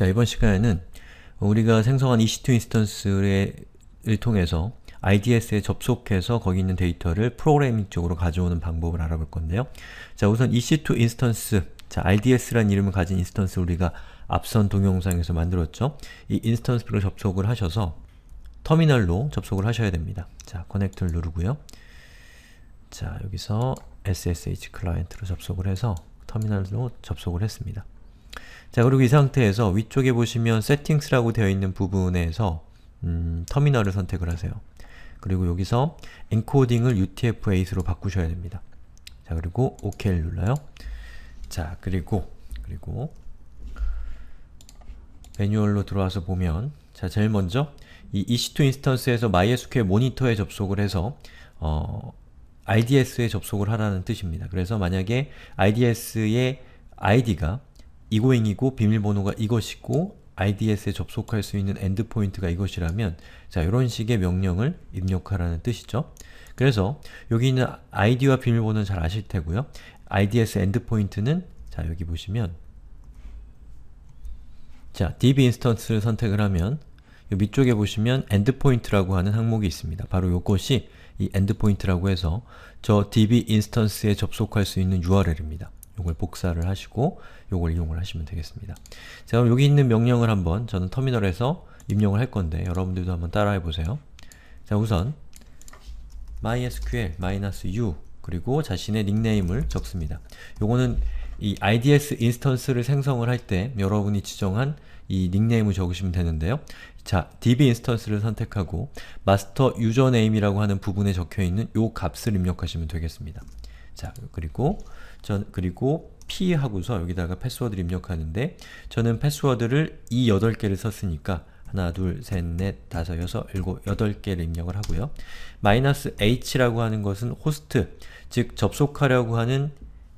자, 이번 시간에는 우리가 생성한 EC2 인스턴스를 통해서 IDS에 접속해서 거기 있는 데이터를 프로그래밍 쪽으로 가져오는 방법을 알아볼 건데요. 자, 우선 EC2 인스턴스, 자, IDS란 이름을 가진 인스턴스 우리가 앞선 동영상에서 만들었죠. 이 인스턴스로 접속을 하셔서 터미널로 접속을 하셔야 됩니다. 자, 커넥트를 누르고요. 자, 여기서 SSH 클라이언트로 접속을 해서 터미널로 접속을 했습니다. 자 그리고 이 상태에서 위쪽에 보시면 settings라고 되어 있는 부분에서 음, 터미널을 선택을 하세요. 그리고 여기서 e n c o d i n g 을 utf8으로 바꾸셔야 됩니다. 자 그리고 OK를 눌러요. 자 그리고 그리고 매뉴얼로 들어와서 보면 자 제일 먼저 이 EC2 인스턴스에서 MySQL 모니터에 접속을 해서 어, IDS에 접속을 하라는 뜻입니다. 그래서 만약에 IDS의 ID가 이고잉이고 비밀번호가 이것이고 IDS에 접속할 수 있는 엔드포인트가 이것이라면 자 이런 식의 명령을 입력하라는 뜻이죠. 그래서 여기 있는 아이디와 비밀번호는 잘 아실 테고요. IDS 엔드포인트는 자 여기 보시면 자 DB 인스턴스를 선택을 하면 이 밑쪽에 보시면 엔드포인트라고 하는 항목이 있습니다. 바로 요것이 이 엔드포인트라고 해서 저 DB 인스턴스에 접속할 수 있는 URL입니다. 요걸 복사를 하시고 요걸 이용을 하시면 되겠습니다. 자 그럼 여기 있는 명령을 한번 저는 터미널에서 입력을 할 건데 여러분들도 한번 따라해 보세요. 자 우선 mysql-u 그리고 자신의 닉네임을 적습니다. 요거는 이 IDS 인스턴스를 생성을 할 때 여러분이 지정한 이 닉네임을 적으시면 되는데요. 자, db 인스턴스를 선택하고 master u 이라고 하는 부분에 적혀있는 요 값을 입력하시면 되겠습니다. 자, 그리고 전 그리고 p 하고서 여기다가 패스워드를 입력하는데 저는 패스워드를 이 8개를 썼으니까 하나, 둘, 셋, 넷, 다섯, 여섯, 일곱, 여덟 개를 입력을 하고요. 마이너스 h라고 하는 것은 호스트, 즉 접속하려고 하는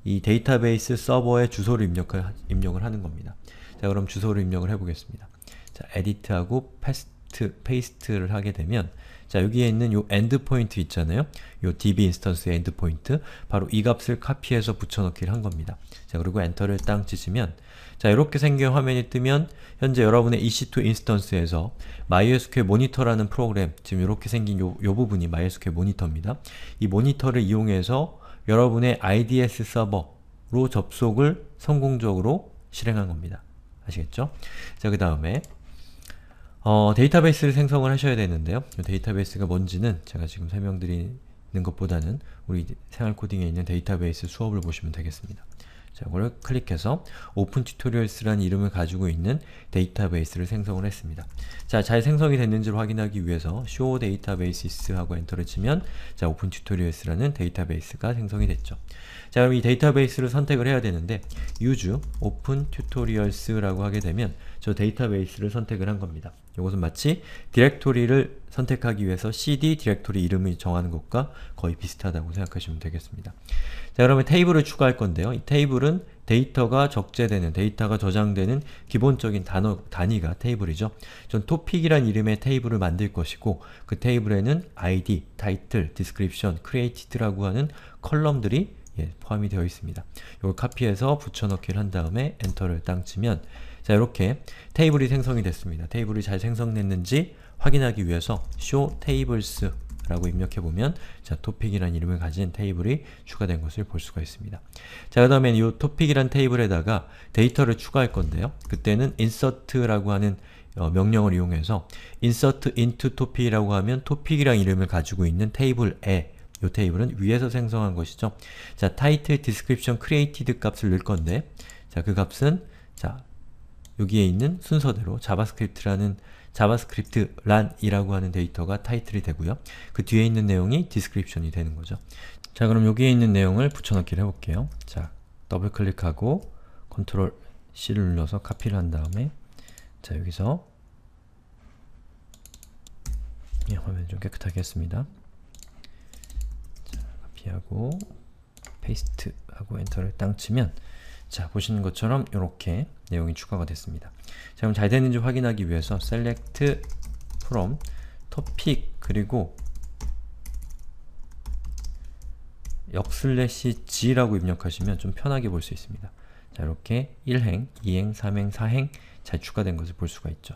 이 데이터베이스 서버의 주소를 입력을, 입력을 하는 겁니다. 자, 그럼 주소를 입력을 해보겠습니다. 자, edit하고 paste, paste를 하게 되면 자 여기에 있는 요 엔드 포인트 있잖아요. 요 db 인스턴스의 엔드 포인트 바로 이 값을 카피해서 붙여넣기를 한 겁니다. 자 그리고 엔터를 땅 치시면 자 이렇게 생긴 화면이 뜨면 현재 여러분의 EC2 인스턴스에서 MySQL 모니터라는 프로그램 지금 이렇게 생긴 요, 요 부분이 MySQL 모니터입니다. 이 모니터를 이용해서 여러분의 IDS 서버로 접속을 성공적으로 실행한 겁니다. 아시겠죠? 자 그 다음에 어, 데이터베이스를 생성을 하셔야 되는데요. 데이터베이스가 뭔지는 제가 지금 설명드리는 것보다는 우리 생활 코딩에 있는 데이터베이스 수업을 보시면 되겠습니다. 자, 이걸 클릭해서 Open Tutorials라는 이름을 가지고 있는 데이터베이스를 생성을 했습니다. 자, 잘 생성이 됐는지를 확인하기 위해서 show database 하고 엔터를 치면 자, Open t u t o r i a l s 라는 데이터베이스가 생성이 됐죠. 자, 그럼 이 데이터베이스를 선택을 해야 되는데 use open tutorials라고 하게 되면 저 데이터베이스를 선택을 한 겁니다. 이것은 마치 디렉토리를 선택하기 위해서 cd 디렉토리 이름을 정하는 것과 거의 비슷하다고 생각하시면 되겠습니다. 자 그러면 테이블을 추가할 건데요. 이 테이블은 데이터가 적재되는, 데이터가 저장되는 기본적인 단어, 단위가 테이블이죠. 전 topic이란 이름의 테이블을 만들 것이고 그 테이블에는 id, title, description, created라고 하는 컬럼들이 예, 포함이 되어 있습니다. 이걸 카피해서 붙여넣기를 한 다음에 엔터를 땅 치면 자 이렇게 테이블이 생성이 됐습니다. 테이블이 잘 생성됐는지 확인하기 위해서 show tables 라고 입력해보면 자, 토픽이란 이름을 가진 테이블이 추가된 것을 볼 수가 있습니다. 자, 그다음에이 토픽이란 테이블에다가 데이터를 추가할 건데요. 그때는 insert라고 하는 어, 명령을 이용해서 insert into topic이라고 하면 topic이란 이름을 가지고 있는 테이블에 이 테이블은 위에서 생성한 것이죠. 자, title description created 값을 넣을 건데 자, 그 값은 자, 여기에 있는 순서대로 자바스크립트라는 자바스크립트 란이라고 하는 데이터가 타이틀이 되고요. 그 뒤에 있는 내용이 디스크립션이 되는 거죠. 자 그럼 여기에 있는 내용을 붙여넣기를 해볼게요. 자 더블 클릭하고 컨트롤 C를 눌러서 카피를 한 다음에 자 여기서 예, 화면 좀 깨끗하게 했습니다. 자, 카피하고 페이스트하고 엔터를 땅 치면 자, 보시는 것처럼 이렇게 내용이 추가가 됐습니다. 자, 그럼 잘 됐는지 확인하기 위해서 select from topic 그리고 역슬래시 g라고 입력하시면 좀 편하게 볼 수 있습니다. 자, 이렇게 1행, 2행, 3행, 4행 잘 추가된 것을 볼 수가 있죠.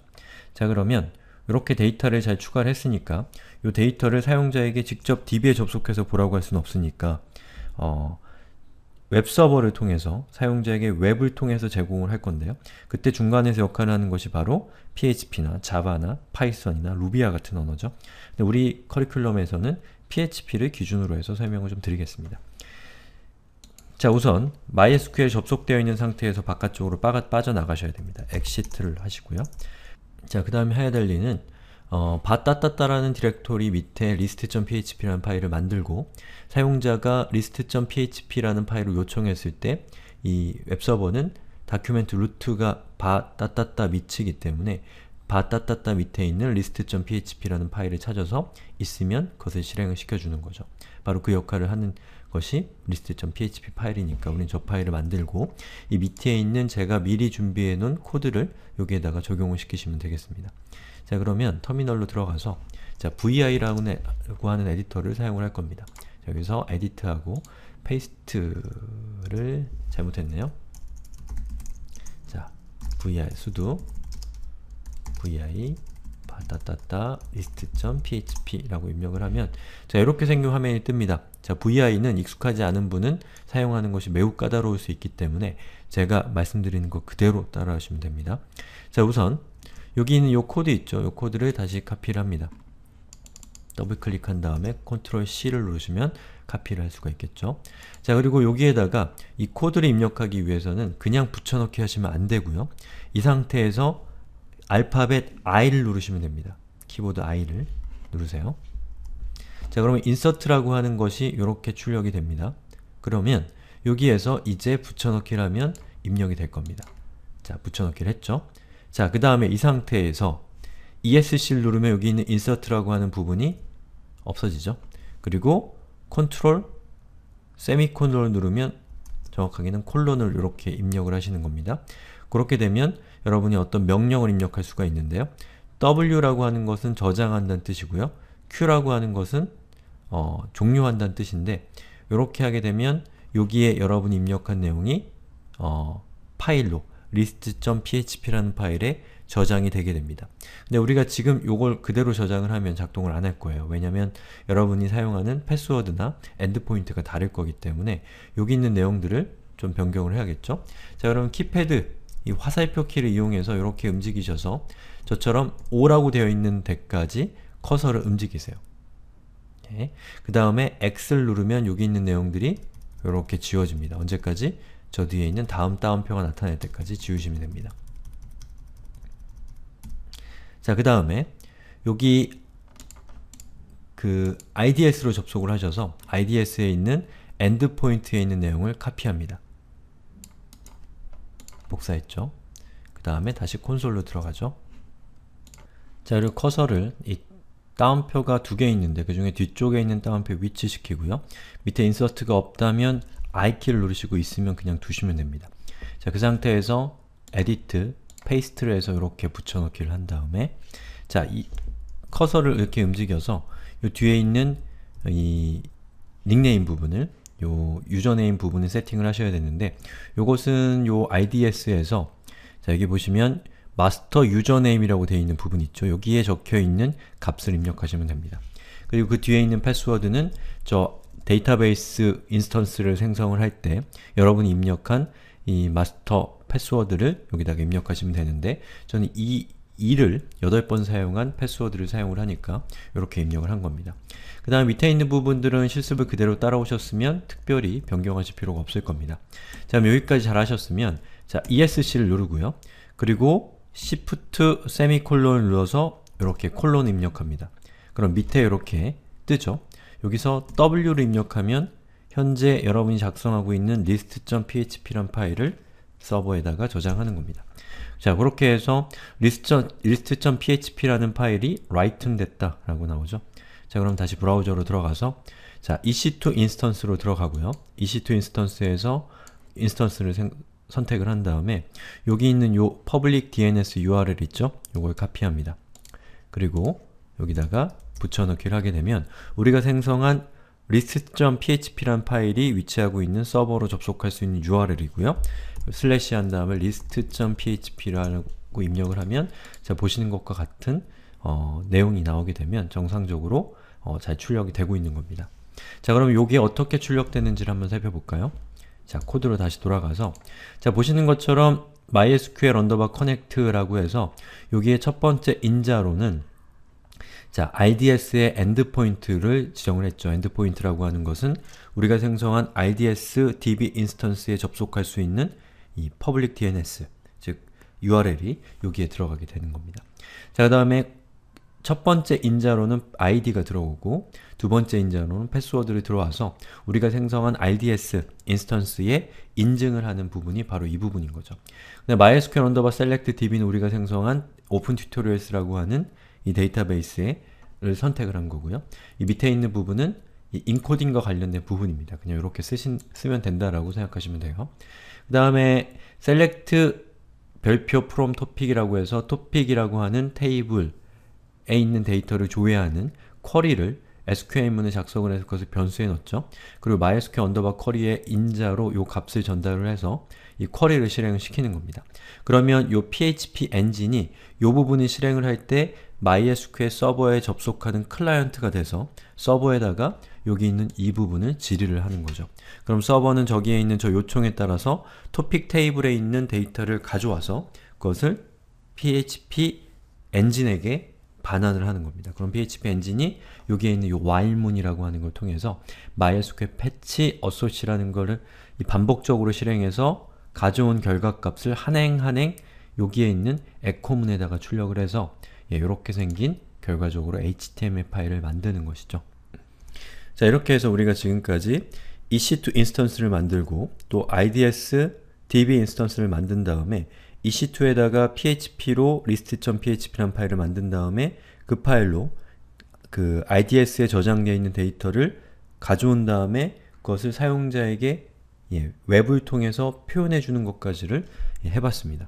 자, 그러면 이렇게 데이터를 잘 추가를 했으니까 이 데이터를 사용자에게 직접 DB에 접속해서 보라고 할 수는 없으니까 어, 웹서버를 통해서 사용자에게 웹을 통해서 제공을 할 건데요. 그때 중간에서 역할을 하는 것이 바로 PHP나 자바나 파이썬이나 루비아 같은 언어죠. 근데 우리 커리큘럼에서는 PHP를 기준으로 해서 설명을 좀 드리겠습니다. 자 우선 MySQL 접속되어 있는 상태에서 바깥쪽으로 빠져나가셔야 됩니다. 엑시트를 하시고요. 자 그 다음에 해야 될 일은 어, 바따따따라는 디렉토리 밑에 list.php라는 파일을 만들고 사용자가 list.php라는 파일을 요청했을 때 이 웹서버는 다큐멘트 루트가 바따따따 밑이기 때문에 바따따따 밑에 있는 list.php라는 파일을 찾아서 있으면 그것을 실행을 시켜주는 거죠. 바로 그 역할을 하는 것이 list.php 파일이니까 우린저 파일을 만들고 이 밑에 있는 제가 미리 준비해 놓은 코드를 여기에다가 적용을 시키시면 되겠습니다. 자 그러면 터미널로 들어가서 자 vi라고 하는 에디터를 사용을 할 겁니다. 여기서 에디트하고 페이스트를 잘못했네요. 자 vi sudo vi 바따따따 list.php라고 입력을 하면 자 이렇게 생긴 화면이 뜹니다. 자 vi는 익숙하지 않은 분은 사용하는 것이 매우 까다로울 수 있기 때문에 제가 말씀드리는 것 그대로 따라하시면 됩니다. 자 우선 여기 있는 요 코드 있죠? 요 코드를 다시 카피를 합니다. 더블클릭한 다음에 Ctrl C를 누르시면 카피를 할 수가 있겠죠. 자 그리고 여기에다가 이 코드를 입력하기 위해서는 그냥 붙여넣기 하시면 안되고요. 이 상태에서 알파벳 I를 누르시면 됩니다. 키보드 I를 누르세요. 자 그러면 인서트라고 하는 것이 이렇게 출력이 됩니다. 그러면 여기에서 이제 붙여넣기를 하면 입력이 될 겁니다. 자 붙여넣기를 했죠. 자, 그 다음에 이 상태에서 ESC를 누르면 여기 있는 insert라고 하는 부분이 없어지죠. 그리고 c 컨트 l 세미콜론을 누르면 정확하게는 콜론을 이렇게 입력을 하시는 겁니다. 그렇게 되면 여러분이 어떤 명령을 입력할 수가 있는데요. w라고 하는 것은 저장한다는 뜻이고요. q라고 하는 것은 어, 종료한다는 뜻인데 이렇게 하게 되면 여기에 여러분이 입력한 내용이 어, 파일로 list.php라는 파일에 저장이 되게 됩니다. 근데 우리가 지금 이걸 그대로 저장을 하면 작동을 안 할 거예요. 왜냐면 여러분이 사용하는 패스워드나 엔드포인트가 다를 거기 때문에 여기 있는 내용들을 좀 변경을 해야겠죠? 자 여러분 키패드, 이 화살표 키를 이용해서 이렇게 움직이셔서 저처럼 O라고 되어 있는 데까지 커서를 움직이세요. 예. 그 다음에 X를 누르면 여기 있는 내용들이 이렇게 지워집니다. 언제까지? 저 뒤에 있는 다음 따옴표가 나타날 때까지 지우시면 됩니다. 자, 그 다음에 여기 그 IDS로 접속을 하셔서 IDS에 있는 엔드포인트에 있는 내용을 카피합니다. 복사했죠? 그 다음에 다시 콘솔로 들어가죠. 자, 그리고 커서를 이따옴표가두 개 있는데 그 중에 뒤쪽에 있는 따옴표 위치시키고요. 밑에 인서트가 없다면 I키를 누르시고 있으면 그냥 두시면 됩니다. 자, 그 상태에서 edit, paste를 해서 이렇게 붙여넣기를 한 다음에 자, 이 커서를 이렇게 움직여서 이 뒤에 있는 이 닉네임 부분을 요 유저네임 부분을 세팅을 하셔야 되는데 요것은 요 IDS에서 자, 여기 보시면 마스터 유저네임이라고 되어 있는 부분 있죠. 여기에 적혀 있는 값을 입력하시면 됩니다. 그리고 그 뒤에 있는 패스워드는 저 데이터베이스 인스턴스를 생성을 할 때 여러분이 입력한 이 마스터 패스워드를 여기다가 입력하시면 되는데 저는 이 2를 8번 사용한 패스워드를 사용을 하니까 이렇게 입력을 한 겁니다. 그 다음 밑에 있는 부분들은 실습을 그대로 따라오셨으면 특별히 변경하실 필요가 없을 겁니다. 자, 여기까지 잘 하셨으면 자, ESC를 누르고요. 그리고 Shift 세미콜론을 눌러서 이렇게 콜론 입력합니다. 그럼 밑에 이렇게 뜨죠? 여기서 w를 입력하면 현재 여러분이 작성하고 있는 list.php란 파일을 서버에다가 저장하는 겁니다. 자, 그렇게 해서 list.php라는 파일이 w r i t i 됐다 라고 나오죠. 자, 그럼 다시 브라우저로 들어가서 자, ec2 인스턴스로 들어가고요. ec2 인스턴스에서 인스턴스를 생, 선택을 한 다음에 여기 있는 요 public dns url 있죠? 요걸 카피합니다. 그리고 여기다가 붙여넣기를 하게 되면 우리가 생성한 list.php란 파일이 위치하고 있는 서버로 접속할 수 있는 URL이고요. 슬래시 한 다음에 list.php라고 입력을 하면 자 보시는 것과 같은 어, 내용이 나오게 되면 정상적으로 어, 잘 출력이 되고 있는 겁니다. 자 그럼 여기에 어떻게 출력되는지를 한번 살펴볼까요? 자 코드로 다시 돌아가서 자 보시는 것처럼 mysql u n d connect라고 해서 여기에 첫 번째 인자로는 자, IDS의 엔드포인트를 지정을 했죠. 엔드포인트라고 하는 것은 우리가 생성한 IDS DB 인스턴스에 접속할 수 있는 이 public DNS, 즉 URL이 여기에 들어가게 되는 겁니다. 자, 그 다음에 첫 번째 인자로는 id가 들어오고 두 번째 인자로는 패스워드를 들어와서 우리가 생성한 ids 인스턴스에 인증을 하는 부분이 바로 이 부분인 거죠. 근데 mysql underbar select db는 우리가 생성한 open tutorials라고 하는 이 데이터베이스를 선택을 한 거고요. 이 밑에 있는 부분은 이 인코딩과 관련된 부분입니다. 그냥 이렇게 쓰신, 쓰면 된다라고 생각하시면 돼요. 그 다음에 select 별표 from topic이라고 해서 topic이라고 하는 테이블에 있는 데이터를 조회하는 쿼리를 SQL문을 작성을 해서 그것을 변수에 넣었죠. 그리고 mysql 언더바 r y 의 인자로 요 값을 전달을 해서 이 쿼리를 실행을 시키는 겁니다. 그러면 요 php 엔진이 이 부분을 실행을 할때 MySQL 서버에 접속하는 클라이언트가 돼서 서버에다가 여기 있는 이 부분을 질의를 하는 거죠. 그럼 서버는 저기에 있는 저 요청에 따라서 토픽 테이블에 있는 데이터를 가져와서 그것을 PHP 엔진에게 반환을 하는 겁니다. 그럼 PHP 엔진이 여기에 있는 이 while문이라고 하는 걸 통해서 MySQL 패치 어소시라는 거를 반복적으로 실행해서 가져온 결과값을 한 행 한 행 여기에 있는 에코문에다가 출력을 해서 예, 이렇게 생긴 결과적으로 HTML 파일을 만드는 것이죠. 자, 이렇게 해서 우리가 지금까지 EC2 인스턴스를 만들고 또 IDS DB 인스턴스를 만든 다음에 EC2에다가 php로 list.php란 파일을 만든 다음에 그 파일로 그 IDS에 저장되어 있는 데이터를 가져온 다음에 그것을 사용자에게 예, 웹을 통해서 표현해주는 것까지를 예, 해봤습니다.